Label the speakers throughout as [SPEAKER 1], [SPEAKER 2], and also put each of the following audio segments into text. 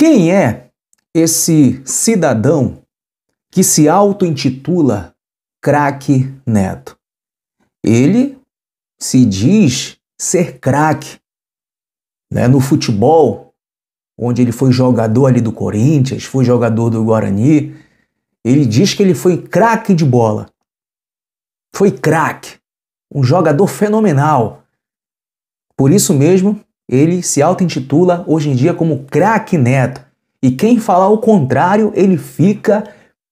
[SPEAKER 1] Quem é esse cidadão que se auto-intitula craque Neto? Ele se diz ser craque né? no futebol, onde ele foi jogador ali do Corinthians, foi jogador do Guarani. Ele diz que ele foi craque de bola. Foi craque, um jogador fenomenal. Por isso mesmo, ele se auto-intitula hoje em dia como craque neto. E quem falar o contrário, ele fica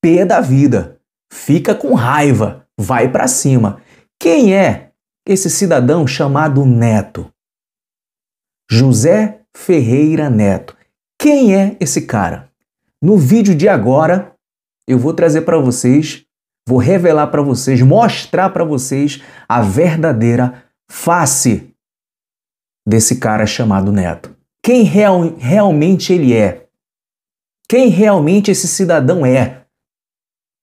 [SPEAKER 1] pé da vida. Fica com raiva, vai para cima. Quem é esse cidadão chamado Neto? José Ferreira Neto. Quem é esse cara? No vídeo de agora, eu vou trazer para vocês, vou revelar para vocês, mostrar para vocês a verdadeira face desse cara chamado Neto. Quem real, realmente ele é? Quem realmente esse cidadão é?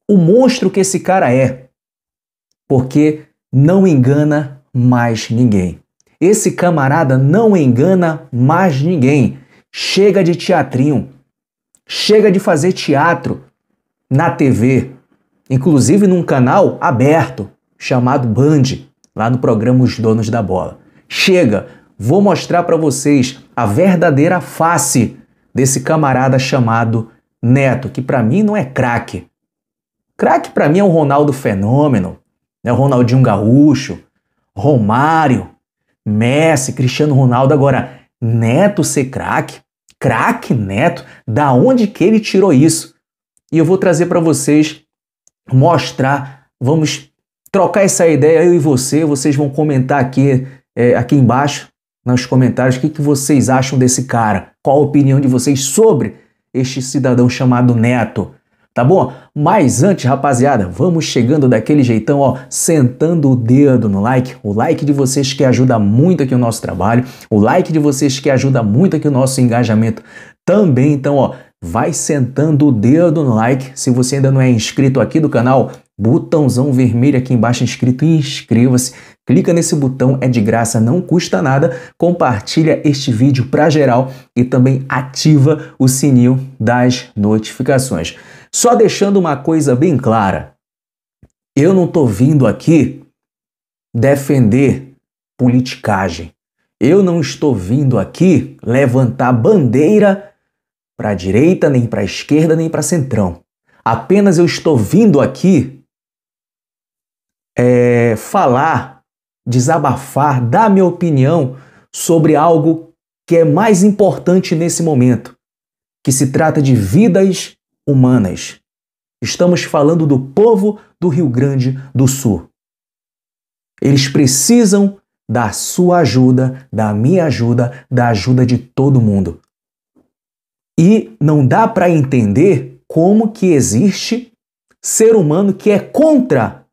[SPEAKER 1] O monstro que esse cara é. Porque não engana mais ninguém. Esse camarada não engana mais ninguém. Chega de teatrinho. Chega de fazer teatro na TV, inclusive num canal aberto chamado Band, lá no programa Os Donos da Bola. Chega, vou mostrar para vocês a verdadeira face desse camarada chamado Neto, que para mim não é craque. Craque para mim é um Ronaldo fenômeno, né? Ronaldinho Gaúcho, Romário, Messi, Cristiano Ronaldo. Agora, Neto ser craque, craque Neto, da onde que ele tirou isso? E eu vou trazer para vocês mostrar, vamos trocar essa ideia eu e você, vocês vão comentar aqui é, aqui embaixo nos comentários o que, que vocês acham desse cara, qual a opinião de vocês sobre este cidadão chamado Neto. Tá bom? Mas antes, rapaziada, vamos chegando daquele jeitão, ó, sentando o dedo no like. O like de vocês que ajuda muito aqui o nosso trabalho, o like de vocês que ajuda muito aqui o nosso engajamento também. Então, ó, vai sentando o dedo no like. Se você ainda não é inscrito aqui do canal, botãozão vermelho aqui embaixo escrito inscreva-se. Clica nesse botão, é de graça, não custa nada. Compartilha este vídeo para geral e também ativa o sininho das notificações. Só deixando uma coisa bem clara. Eu não tô vindo aqui defender politicagem. Eu não estou vindo aqui levantar bandeira para a direita, nem para a esquerda, nem para centrão. Apenas eu estou vindo aqui é, falar, desabafar, dar minha opinião sobre algo que é mais importante nesse momento, que se trata de vidas humanas. Estamos falando do povo do Rio Grande do Sul. Eles precisam da sua ajuda, da minha ajuda, da ajuda de todo mundo. E não dá para entender como que existe ser humano que é contra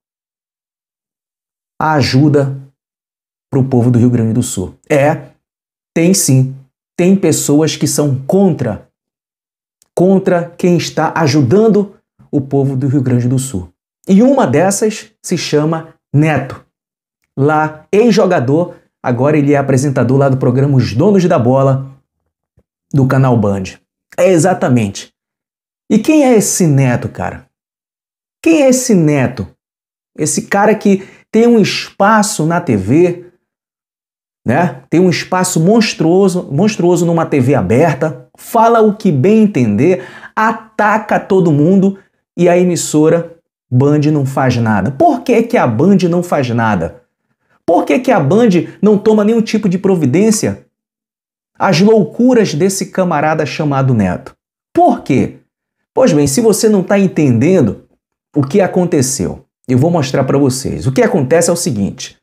[SPEAKER 1] a ajuda para o povo do Rio Grande do Sul. É, tem sim, tem pessoas que são contra, contra quem está ajudando o povo do Rio Grande do Sul. E uma dessas se chama Neto. Lá, ex-jogador, agora ele é apresentador lá do programa Os Donos da Bola, do canal Band. É exatamente. E quem é esse Neto, cara? Quem é esse Neto? Esse cara que tem um espaço na TV, né? Tem um espaço monstruoso, monstruoso numa TV aberta, fala o que bem entender, ataca todo mundo e a emissora Band não faz nada. Por que, que a Band não faz nada? Por que, que a Band não toma nenhum tipo de providência? As loucuras desse camarada chamado Neto. Por quê? Pois bem, se você não está entendendo o que aconteceu, eu vou mostrar para vocês. O que acontece é o seguinte: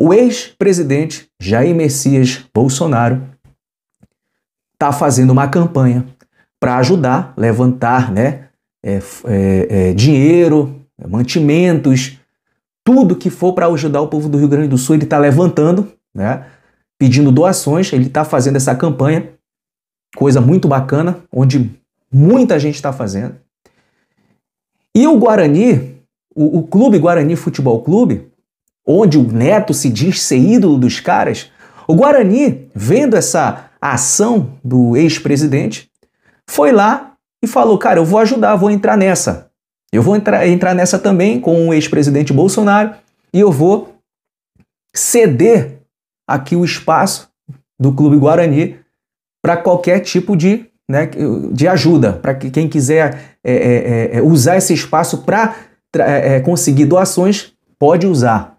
[SPEAKER 1] o ex-presidente Jair Messias Bolsonaro está fazendo uma campanha para ajudar, levantar né, é, é, é, dinheiro, mantimentos, tudo que for para ajudar o povo do Rio Grande do Sul, ele está levantando, né, pedindo doações, ele está fazendo essa campanha, coisa muito bacana, onde muita gente está fazendo. E o Guarani o, o Clube Guarani Futebol Clube, onde o Neto se diz ser ídolo dos caras, o Guarani, vendo essa ação do ex-presidente, foi lá e falou: Cara, eu vou ajudar, vou entrar nessa. Eu vou entrar, entrar nessa também com o ex-presidente Bolsonaro e eu vou ceder aqui o espaço do Clube Guarani para qualquer tipo de, né, de ajuda, para que quem quiser é, é, é, é usar esse espaço para é, é, conseguir doações, pode usar.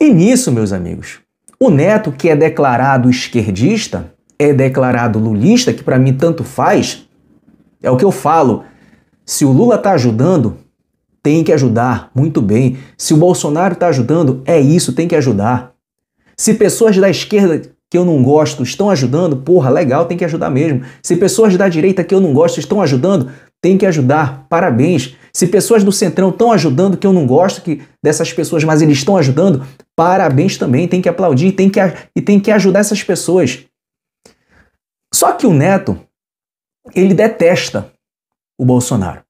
[SPEAKER 1] E nisso, meus amigos, o Neto, que é declarado esquerdista, é declarado lulista, que para mim tanto faz, é o que eu falo. Se o Lula está ajudando, tem que ajudar, muito bem. Se o Bolsonaro está ajudando, é isso, tem que ajudar. Se pessoas da esquerda que eu não gosto estão ajudando, porra, legal, tem que ajudar mesmo. Se pessoas da direita que eu não gosto estão ajudando, tem que ajudar, parabéns. Se pessoas do Centrão estão ajudando, que eu não gosto que dessas pessoas, mas eles estão ajudando, parabéns também, tem que aplaudir tem que, e tem que ajudar essas pessoas. Só que o Neto, ele detesta o Bolsonaro.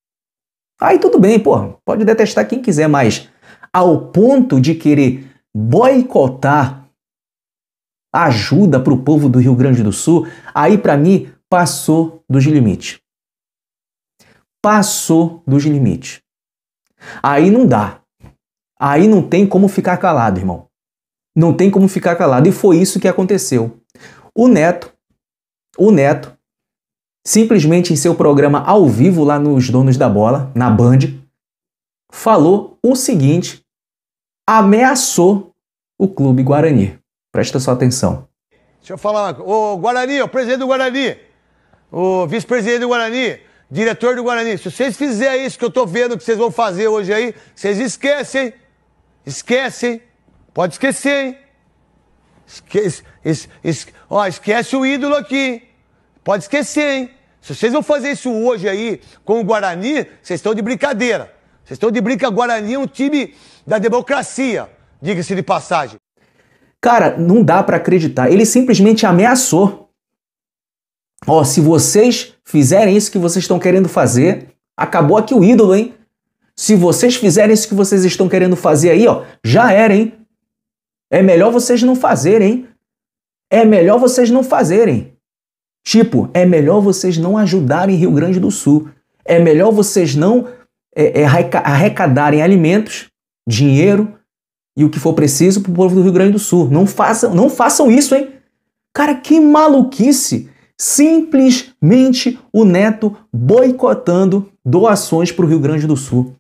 [SPEAKER 1] Aí tudo bem, pô, pode detestar quem quiser, mas ao ponto de querer boicotar ajuda para o povo do Rio Grande do Sul, aí para mim passou dos limites passou dos limites. Aí não dá. Aí não tem como ficar calado, irmão. Não tem como ficar calado. E foi isso que aconteceu. O Neto, o Neto, simplesmente em seu programa ao vivo lá nos Donos da Bola, na Band, falou o seguinte: ameaçou o Clube Guarani. Presta sua atenção. Deixa eu falar, o Guarani, o presidente do Guarani, o vice-presidente do Guarani, diretor do Guarani, se vocês fizerem isso que eu tô vendo que vocês vão fazer hoje aí, vocês esquecem. Esquecem. Pode esquecer, hein? Esquece, es, es, ó, esquece o ídolo aqui. Pode esquecer, hein? Se vocês vão fazer isso hoje aí com o Guarani, vocês estão de brincadeira. Vocês estão de brincadeira. Guarani é um time da democracia, diga-se de passagem. Cara, não dá para acreditar. Ele simplesmente ameaçou Ó, se vocês fizerem isso que vocês estão querendo fazer, acabou aqui o ídolo, hein? Se vocês fizerem isso que vocês estão querendo fazer aí, ó, já era, hein? É melhor vocês não fazerem, hein? É melhor vocês não fazerem. Tipo, é melhor vocês não ajudarem Rio Grande do Sul. É melhor vocês não é, é, arrecadarem alimentos, dinheiro e o que for preciso para o povo do Rio Grande do Sul. Não façam, não façam isso, hein? Cara, que maluquice! simplesmente o Neto boicotando doações para o Rio Grande do Sul.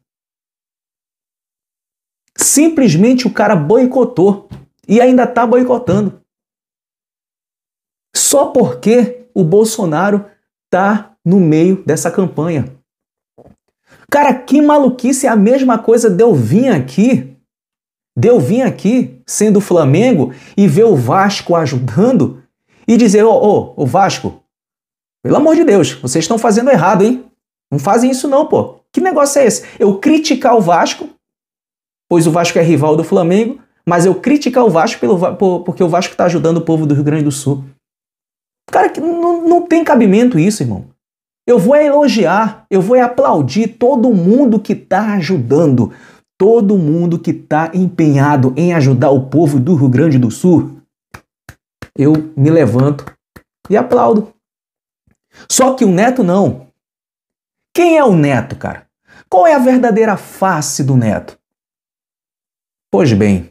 [SPEAKER 1] Simplesmente o cara boicotou e ainda está boicotando. Só porque o Bolsonaro tá no meio dessa campanha. Cara, que maluquice! É a mesma coisa de eu vir aqui, de eu vir aqui sendo Flamengo e ver o Vasco ajudando e dizer: ô, oh, oh, o Vasco, pelo amor de Deus, vocês estão fazendo errado, hein? Não fazem isso, não, pô. Que negócio é esse? Eu criticar o Vasco, pois o Vasco é rival do Flamengo, mas eu criticar o Vasco pelo, por, porque o Vasco está ajudando o povo do Rio Grande do Sul. Cara, não, não tem cabimento isso, irmão. Eu vou elogiar, eu vou aplaudir todo mundo que está ajudando, todo mundo que está empenhado em ajudar o povo do Rio Grande do Sul eu me levanto e aplaudo. Só que o neto não. Quem é o neto, cara? Qual é a verdadeira face do neto? Pois bem,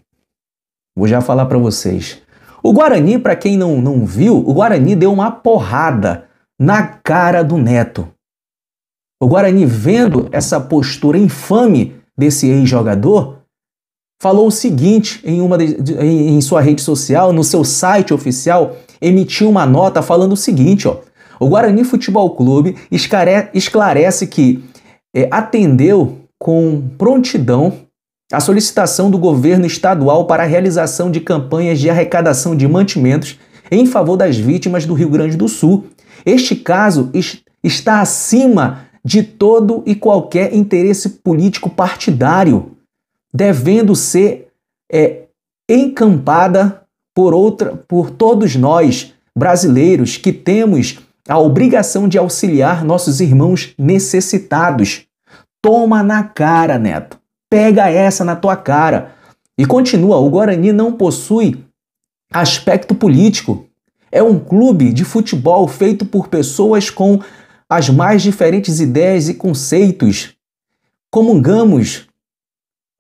[SPEAKER 1] vou já falar para vocês. O Guarani, para quem não, não viu, o Guarani deu uma porrada na cara do neto. O Guarani, vendo essa postura infame desse ex-jogador, falou o seguinte em, uma de, de, em sua rede social, no seu site oficial, emitiu uma nota falando o seguinte: ó, o Guarani Futebol Clube esclarece que é, atendeu com prontidão a solicitação do governo estadual para a realização de campanhas de arrecadação de mantimentos em favor das vítimas do Rio Grande do Sul. Este caso está acima de todo e qualquer interesse político partidário devendo ser é, encampada por outra, por todos nós brasileiros que temos a obrigação de auxiliar nossos irmãos necessitados. Toma na cara, Neto. Pega essa na tua cara. E continua, o Guarani não possui aspecto político. É um clube de futebol feito por pessoas com as mais diferentes ideias e conceitos. Comungamos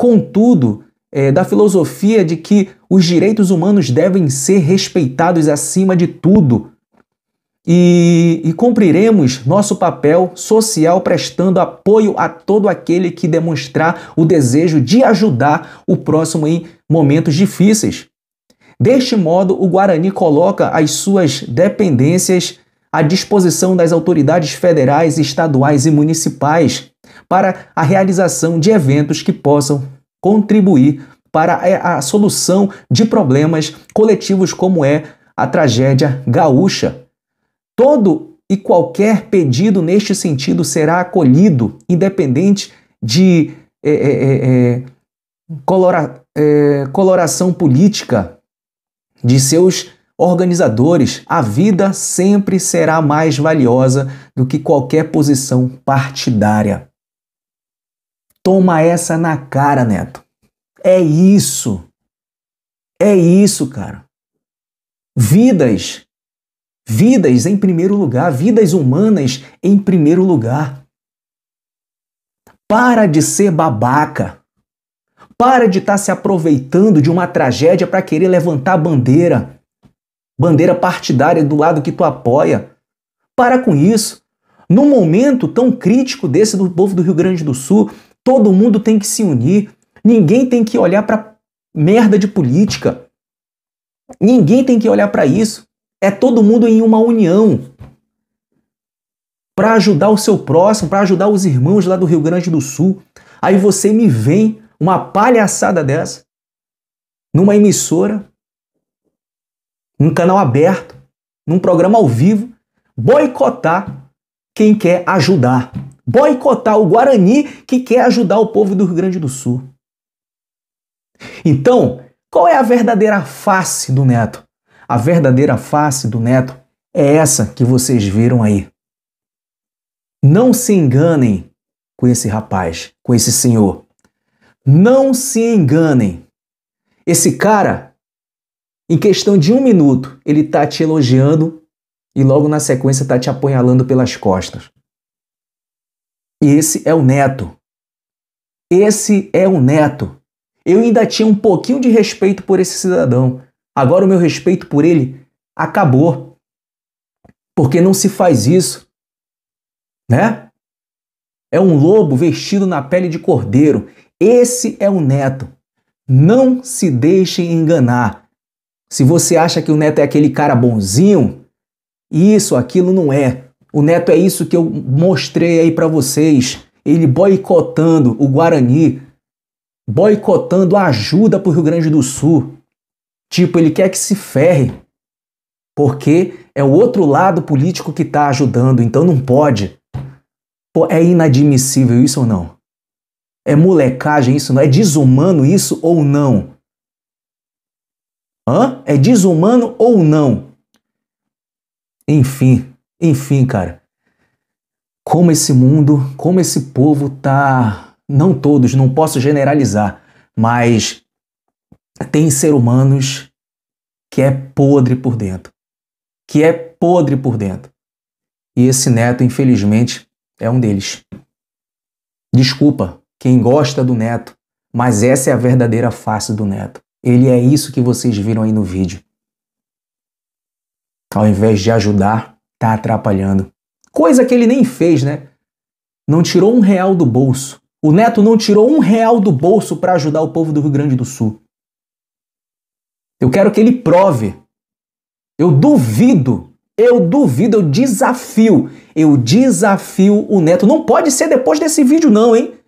[SPEAKER 1] contudo, é, da filosofia de que os direitos humanos devem ser respeitados acima de tudo e, e cumpriremos nosso papel social prestando apoio a todo aquele que demonstrar o desejo de ajudar o próximo em momentos difíceis. Deste modo, o Guarani coloca as suas dependências à disposição das autoridades federais, estaduais e municipais para a realização de eventos que possam contribuir para é, a solução de problemas coletivos como é a tragédia gaúcha. Todo e qualquer pedido neste sentido será acolhido, independente de é, é, é, é colora, é, coloração política de seus organizadores, a vida sempre será mais valiosa do que qualquer posição partidária. Toma essa na cara, Neto. É isso. É isso, cara. Vidas. Vidas em primeiro lugar. Vidas humanas em primeiro lugar. Para de ser babaca. Para de estar tá se aproveitando de uma tragédia para querer levantar a bandeira bandeira partidária do lado que tu apoia. Para com isso. Num momento tão crítico desse do povo do Rio Grande do Sul, todo mundo tem que se unir. Ninguém tem que olhar para merda de política. Ninguém tem que olhar para isso. É todo mundo em uma união para ajudar o seu próximo, para ajudar os irmãos lá do Rio Grande do Sul. Aí você me vem uma palhaçada dessa numa emissora num canal aberto, num programa ao vivo, boicotar quem quer ajudar. Boicotar o Guarani que quer ajudar o povo do Rio Grande do Sul. Então, qual é a verdadeira face do Neto? A verdadeira face do Neto é essa que vocês viram aí. Não se enganem com esse rapaz, com esse senhor. Não se enganem. Esse cara em questão de um minuto, ele está te elogiando e logo na sequência está te apunhalando pelas costas. E esse é o neto. Esse é o neto. Eu ainda tinha um pouquinho de respeito por esse cidadão. Agora o meu respeito por ele acabou. Porque não se faz isso. Né? É um lobo vestido na pele de cordeiro. Esse é o neto. Não se deixem enganar. Se você acha que o neto é aquele cara bonzinho, isso, aquilo não é. O neto é isso que eu mostrei aí para vocês. Ele boicotando o Guarani, boicotando a ajuda para o Rio Grande do Sul. Tipo, ele quer que se ferre, porque é o outro lado político que está ajudando, então não pode. Pô, é inadmissível isso ou não? É molecagem isso? Não é desumano isso ou não? Hã? É desumano ou não? Enfim, enfim, cara. Como esse mundo, como esse povo tá. Não todos, não posso generalizar, mas tem ser humanos que é podre por dentro. Que é podre por dentro. E esse neto, infelizmente, é um deles. Desculpa quem gosta do neto, mas essa é a verdadeira face do neto. Ele é isso que vocês viram aí no vídeo. Ao invés de ajudar, tá atrapalhando. Coisa que ele nem fez, né? Não tirou um real do bolso. O Neto não tirou um real do bolso para ajudar o povo do Rio Grande do Sul. Eu quero que ele prove. Eu duvido, eu duvido, eu desafio, eu desafio o Neto. Não pode ser depois desse vídeo, não, hein?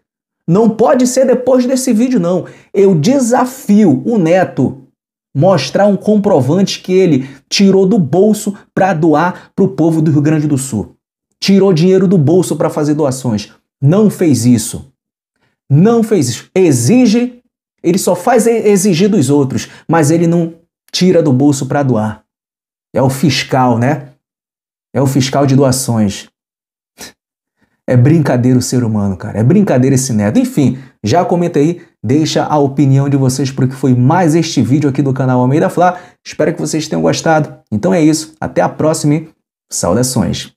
[SPEAKER 1] Não pode ser depois desse vídeo, não. Eu desafio o Neto mostrar um comprovante que ele tirou do bolso para doar para o povo do Rio Grande do Sul. Tirou dinheiro do bolso para fazer doações. Não fez isso. Não fez isso. Exige, ele só faz exigir dos outros, mas ele não tira do bolso para doar. É o fiscal, né? É o fiscal de doações. É brincadeira o ser humano, cara. É brincadeira esse neto. Enfim, já comenta aí, deixa a opinião de vocês para o que foi mais este vídeo aqui do canal Almeida Flá. Espero que vocês tenham gostado. Então é isso, até a próxima e saudações.